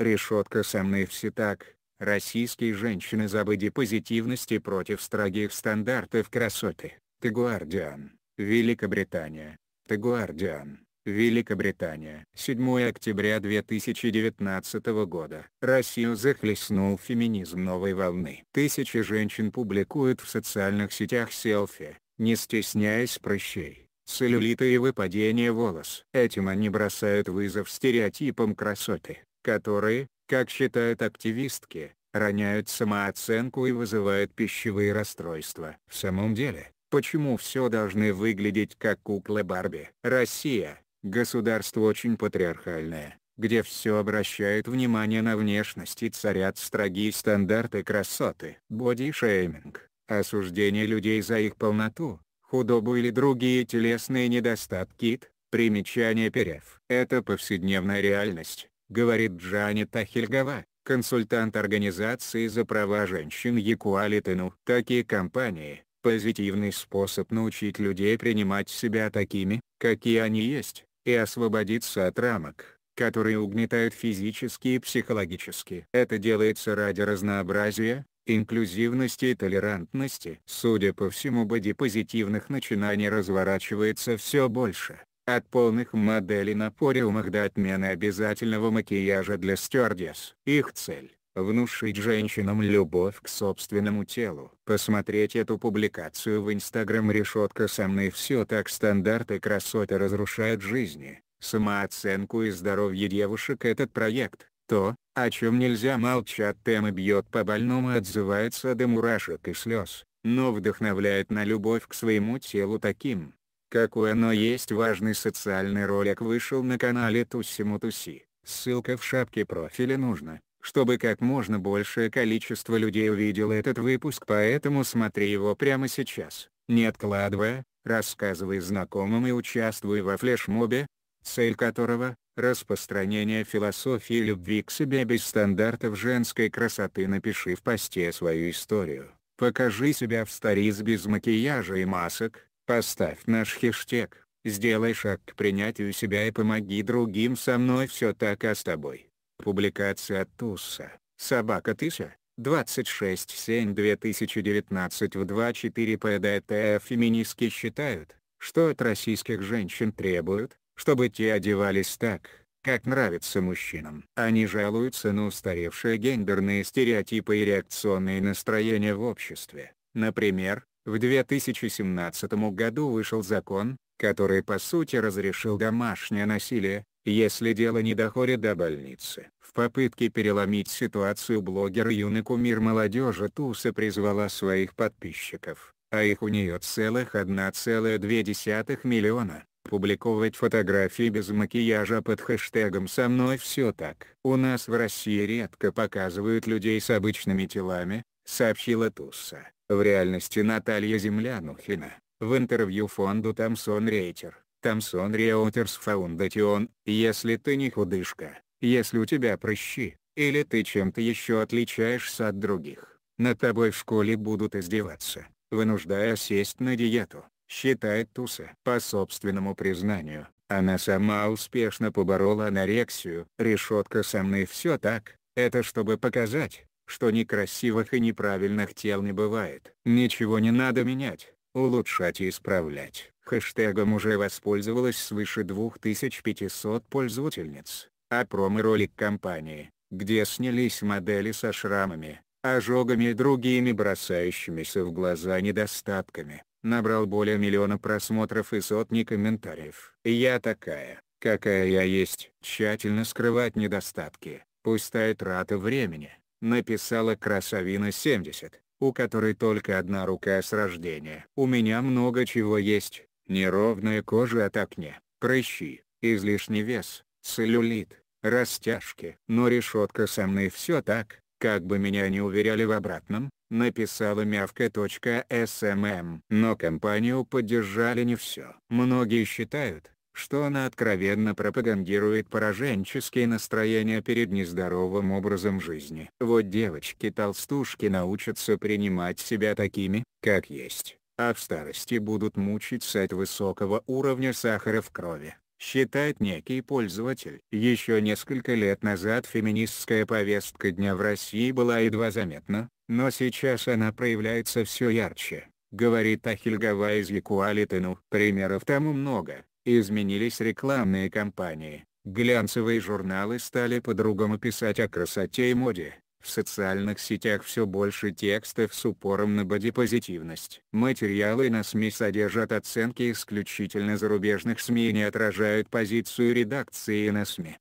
Решетка со мной все так, российские женщины забыли позитивности против строгих стандартов красоты. Ты Гуардиан, Великобритания. Ты Гуардиан, Великобритания. 7 октября 2019 года. Россию захлестнул феминизм новой волны. Тысячи женщин публикуют в социальных сетях селфи, не стесняясь прыщей, целлюлита и выпадения волос. Этим они бросают вызов стереотипам красоты которые, как считают активистки, роняют самооценку и вызывают пищевые расстройства. В самом деле, почему все должны выглядеть как куклы Барби? Россия – государство очень патриархальное, где все обращают внимание на внешность и царят строгие стандарты красоты. Бодишейминг – осуждение людей за их полноту, худобу или другие телесные недостатки. Примечание перев. Это повседневная реальность говорит Джанет Ахильгова, консультант Организации за права женщин Якуалитыну. Такие компании – позитивный способ научить людей принимать себя такими, какие они есть, и освободиться от рамок, которые угнетают физически и психологически. Это делается ради разнообразия, инклюзивности и толерантности. Судя по всему бодипозитивных начинаний разворачивается все больше. От полных моделей на фориумах до отмены обязательного макияжа для стюардесс. Их цель – внушить женщинам любовь к собственному телу. Посмотреть эту публикацию в инстаграм решетка со мной все так стандарты красоты разрушают жизни. Самооценку и здоровье девушек этот проект, то, о чем нельзя молчать тема бьет по больному отзывается до мурашек и слез, но вдохновляет на любовь к своему телу таким, какой оно есть важный социальный ролик вышел на канале Тусиму Туси, ссылка в шапке профиля нужна, чтобы как можно большее количество людей увидело этот выпуск поэтому смотри его прямо сейчас, не откладывая, рассказывай знакомым и участвуй во флешмобе, цель которого – распространение философии любви к себе без стандартов женской красоты напиши в посте свою историю, покажи себя в сториз без макияжа и масок, Поставь наш хештег, сделай шаг к принятию себя и помоги другим со мной все так, а с тобой. Публикация от Туса. Собака Тыша, 26.7.2019 в 2.4 ПДТ феминистки считают, что от российских женщин требуют, чтобы те одевались так, как нравится мужчинам. Они жалуются на устаревшие гендерные стереотипы и реакционные настроения в обществе. Например, в 2017 году вышел закон, который по сути разрешил домашнее насилие, если дело не доходит до больницы. В попытке переломить ситуацию блогер «Юный кумир молодежи» Туса призвала своих подписчиков, а их у нее целых 1,2 миллиона, публиковать фотографии без макияжа под хэштегом «Со мной все так». «У нас в России редко показывают людей с обычными телами», — сообщила Туса. В реальности Наталья Землянухина, в интервью фонду Тамсон Рейтер, Тамсон Реутерс Фаундатион, если ты не худышка, если у тебя прыщи, или ты чем-то еще отличаешься от других, на тобой в школе будут издеваться, вынуждая сесть на диету, считает Туса. По собственному признанию, она сама успешно поборола анорексию. Решетка со мной все так, это чтобы показать, что некрасивых и неправильных тел не бывает. Ничего не надо менять, улучшать и исправлять. Хэштегом уже воспользовалось свыше 2500 пользовательниц, а промо-ролик компании, где снялись модели со шрамами, ожогами и другими бросающимися в глаза недостатками, набрал более миллиона просмотров и сотни комментариев. «Я такая, какая я есть». Тщательно скрывать недостатки, пустая трата времени написала красавина 70, у которой только одна рука с рождения. У меня много чего есть, неровная кожа от акне, прыщи, излишний вес, целлюлит, растяжки. Но решетка со мной все так, как бы меня не уверяли в обратном, написала мявка.смм. Эм эм. Но компанию поддержали не все. Многие считают, что она откровенно пропагандирует пораженческие настроения перед нездоровым образом жизни. Вот девочки-толстушки научатся принимать себя такими, как есть, а в старости будут мучиться от высокого уровня сахара в крови считает некий пользователь. Еще несколько лет назад феминистская повестка дня в России была едва заметна, но сейчас она проявляется все ярче, говорит Ахильгова из Якуалитыну. Примеров тому много. Изменились рекламные кампании, глянцевые журналы стали по-другому писать о красоте и моде. В социальных сетях все больше текстов с упором на бодипозитивность. Материалы на СМИ содержат оценки исключительно зарубежных СМИ и не отражают позицию редакции на СМИ.